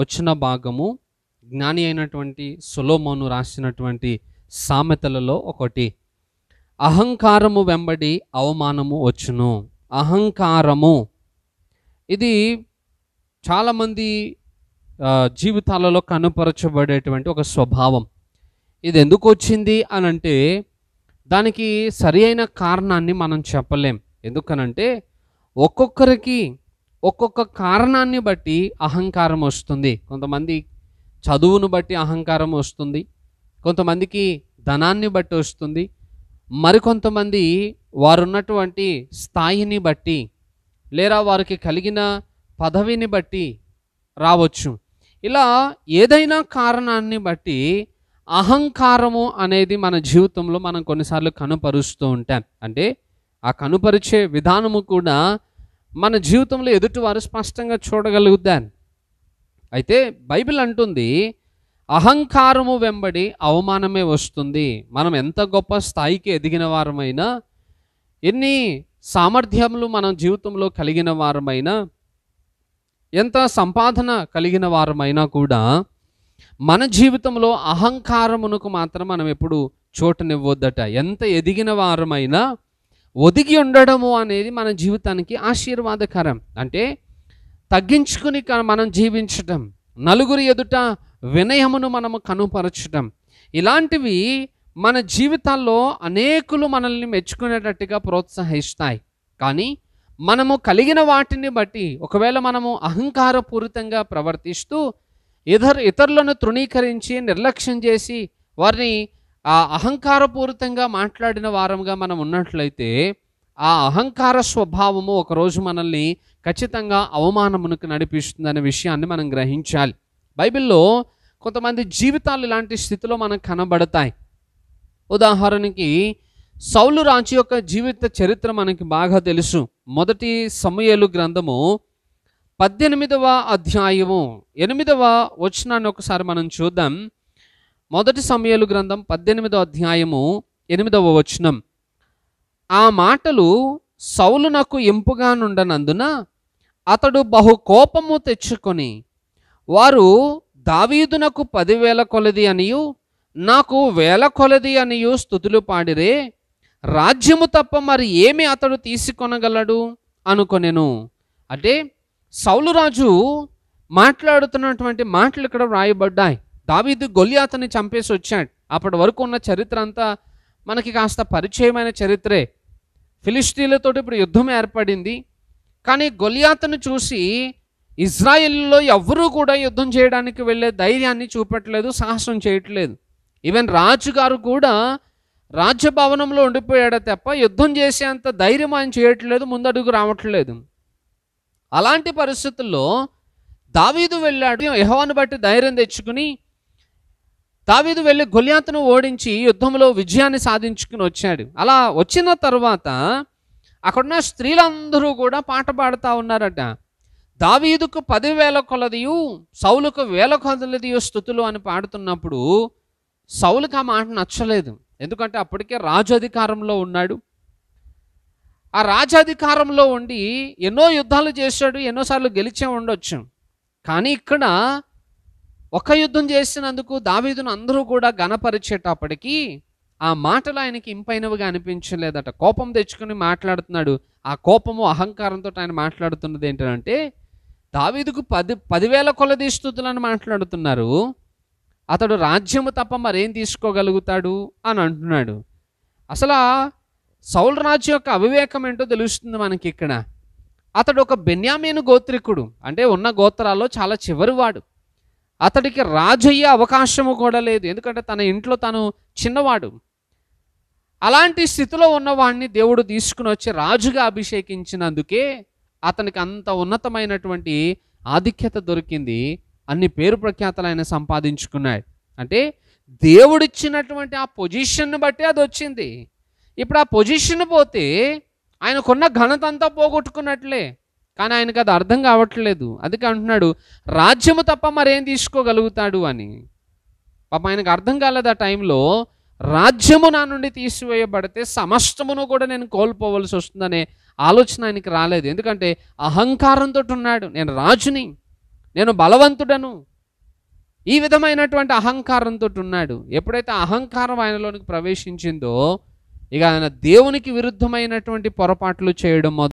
వచ్చిన భాగము జ్ఞాని అయినటువంటి సులోమోను రాసినటువంటి సామెతలలో ఒకటి అహంకారము వెంబడి అవమానము వచ్చును అహంకారము ఇది చాలామంది జీవితాలలో కనుపరచబడేటువంటి ఒక స్వభావం ఇది ఎందుకు వచ్చింది అని అంటే దానికి సరి అయిన కారణాన్ని మనం చెప్పలేం ఎందుకనంటే ఒక్కొక్కరికి ఒక్కొక్క కారణాన్ని బట్టి అహంకారం వస్తుంది కొంతమంది చదువును బట్టి అహంకారం వస్తుంది కొంతమందికి ధనాన్ని బట్టి వస్తుంది మరికొంతమంది వారున్నటువంటి స్థాయిని బట్టి లేదా వారికి కలిగిన పదవిని బట్టి రావచ్చు ఇలా ఏదైనా కారణాన్ని బట్టి అహంకారము అనేది మన జీవితంలో మనం కొన్నిసార్లు కనుపరుస్తూ ఉంటాం అంటే ఆ కనుపరిచే విధానము కూడా మన జీవితంలో ఎదుటివారు స్పష్టంగా చూడగలుగుతాను అయితే బైబిల్ అంటుంది అహంకారము వెంబడి అవమానమే వస్తుంది మనం ఎంత గొప్ప స్థాయికి ఎదిగిన వారమైనా ఎన్ని సామర్థ్యములు మన జీవితంలో కలిగిన వారమైనా ఎంత సంపాదన కలిగిన వారమైనా కూడా మన జీవితంలో అహంకారమునకు మాత్రం మనం ఎప్పుడు చోటునివ్వద్దట ఎంత ఎదిగిన వారమైనా ఒదిగి ఉండడము అనేది మన జీవితానికి ఆశీర్వాదకరం అంటే తగ్గించుకుని మనం జీవించటం నలుగురి ఎదుట వినయమును మనము కనుపరచటం ఇలాంటివి మన జీవితాల్లో అనేకులు మనల్ని మెచ్చుకునేటట్టుగా ప్రోత్సహిస్తాయి కానీ మనము కలిగిన వాటిని బట్టి ఒకవేళ మనము అహంకారపూరితంగా ప్రవర్తిస్తూ ఇతర ఇతరులను తృణీకరించి నిర్లక్ష్యం చేసి వారిని ఆ అహంకారపూరితంగా మాట్లాడిన వారంగా మనం ఉన్నట్లయితే ఆ అహంకార స్వభావము ఒకరోజు మనల్ని ఖచ్చితంగా అవమానమునకు నడిపిస్తుంది విషయాన్ని మనం గ్రహించాలి బైబిల్లో కొంతమంది జీవితాలు ఇలాంటి స్థితిలో మనకు కనబడతాయి ఉదాహరణకి సౌలు రాజు యొక్క జీవిత చరిత్ర మనకి బాగా తెలుసు మొదటి సమయలు గ్రంథము పద్దెనిమిదవ అధ్యాయము ఎనిమిదవ వచనాన్ని ఒకసారి మనం చూద్దాం మొదటి సమయాలు గ్రంథం పద్దెనిమిదో అధ్యాయము ఎనిమిదవ వచనం ఆ మాటలు సౌలు నాకు ఎంపుగా నుండనందున అతడు బహు కోపము తెచ్చుకొని వారు దావీదునకు పదివేల కొలది అనియు నాకు వేల కొలది అనియు స్థుతులు పాడిరే రాజ్యము తప్ప మరి ఏమి అతడు తీసుకొనగలడు అనుకొనెను అంటే సౌలురాజు మాట్లాడుతున్నటువంటి మాటలు ఇక్కడ వ్రాయబడ్డాయి దావీదు గొలియాతని చంపేసి వచ్చాడు అప్పటి వరకు ఉన్న చరిత్ర అంతా మనకి కాస్త పరిచయమైన చరిత్రే ఫిలిస్టీన్లతోటి ఇప్పుడు యుద్ధం ఏర్పడింది కానీ గొలియాతను చూసి ఇజ్రాయెల్లో ఎవరూ కూడా యుద్ధం చేయడానికి వెళ్ళే ధైర్యాన్ని చూపట్లేదు సాహసం చేయట్లేదు ఈవెన్ రాజుగారు కూడా రాజ్యభవనంలో ఉండిపోయాడు తప్ప యుద్ధం చేసేంత ధైర్యం ఆయన చేయట్లేదు ముందడుగు రావట్లేదు అలాంటి పరిస్థితుల్లో దావీదు వెళ్ళాడు యహోవాను బట్టి ధైర్యం తెచ్చుకుని దావీదు వెళ్ళి గొలియాతను ఓడించి యుద్ధంలో విజయాన్ని సాధించుకుని వచ్చాడు అలా వచ్చిన తర్వాత అక్కడున్న స్త్రీలందరూ కూడా పాట పాడుతూ ఉన్నారట దావీదుకు పదివేల కొలదియు సౌలుకు వేల కొలదియు స్థుతులు అని పాడుతున్నప్పుడు సౌలుకు ఆ మాట నచ్చలేదు ఎందుకంటే అప్పటికే రాజు అధికారంలో ఉన్నాడు ఆ రాజాధికారంలో ఉండి ఎన్నో యుద్ధాలు చేశాడు ఎన్నోసార్లు గెలిచే ఉండొచ్చు కానీ ఇక్కడ ఒక యుద్ధం చేసినందుకు దావీదును అందరూ కూడా గణపరిచేటప్పటికీ ఆ మాటలు ఆయనకి ఇంపైనవిగా అనిపించలేదట కోపం తెచ్చుకుని మాట్లాడుతున్నాడు ఆ కోపము అహంకారంతో ఆయన మాట్లాడుతున్నది ఏంటంటే దావీదుకు పది పదివేల కొలది స్థుతులను మాట్లాడుతున్నారు అతడు రాజ్యము తప్ప మరేం తీసుకోగలుగుతాడు అని అంటున్నాడు అసలు సౌల్ రాజు యొక్క అవివేకం ఏంటో తెలుస్తుంది మనకి ఇక్కడ అతడు ఒక బెన్యామీను గోత్రికుడు అంటే ఉన్న గోత్రాల్లో చాలా చివరివాడు అతడికి రాజయ్యే అవకాశము కూడా లేదు ఎందుకంటే తన ఇంట్లో తను చిన్నవాడు అలాంటి స్థితిలో ఉన్నవాడిని దేవుడు తీసుకుని వచ్చి రాజుగా అభిషేకించినందుకే అతనికి అంత ఉన్నతమైనటువంటి ఆధిక్యత దొరికింది అన్ని పేరు ప్రఖ్యాతలు ఆయన సంపాదించుకున్నాడు అంటే దేవుడిచ్చినటువంటి ఆ పొజిషన్ను బట్టి అది వచ్చింది ఇప్పుడు ఆ పొజిషన్ పోతే ఆయనకున్న ఘనత అంతా పోగొట్టుకున్నట్లే కానీ ఆయనకు అది అర్థం కావట్లేదు అందుకే అంటున్నాడు రాజ్యము తప్ప మరేం తీసుకోగలుగుతాడు అని పాప ఆయనకు అర్థం కాలేదు ఆ టైంలో రాజ్యము నా నుండి తీసివేయబడితే సమస్తమును కూడా నేను కోల్పోవలసి వస్తుందనే ఆలోచన ఆయనకి రాలేదు ఎందుకంటే అహంకారంతో ఉన్నాడు నేను రాజుని నేను బలవంతుడను ఈ విధమైనటువంటి అహంకారంతో ఉన్నాడు ఎప్పుడైతే అహంకారం ఆయనలోనికి ప్రవేశించిందో ఇక ఆయన దేవునికి విరుద్ధమైనటువంటి పొరపాట్లు చేయడం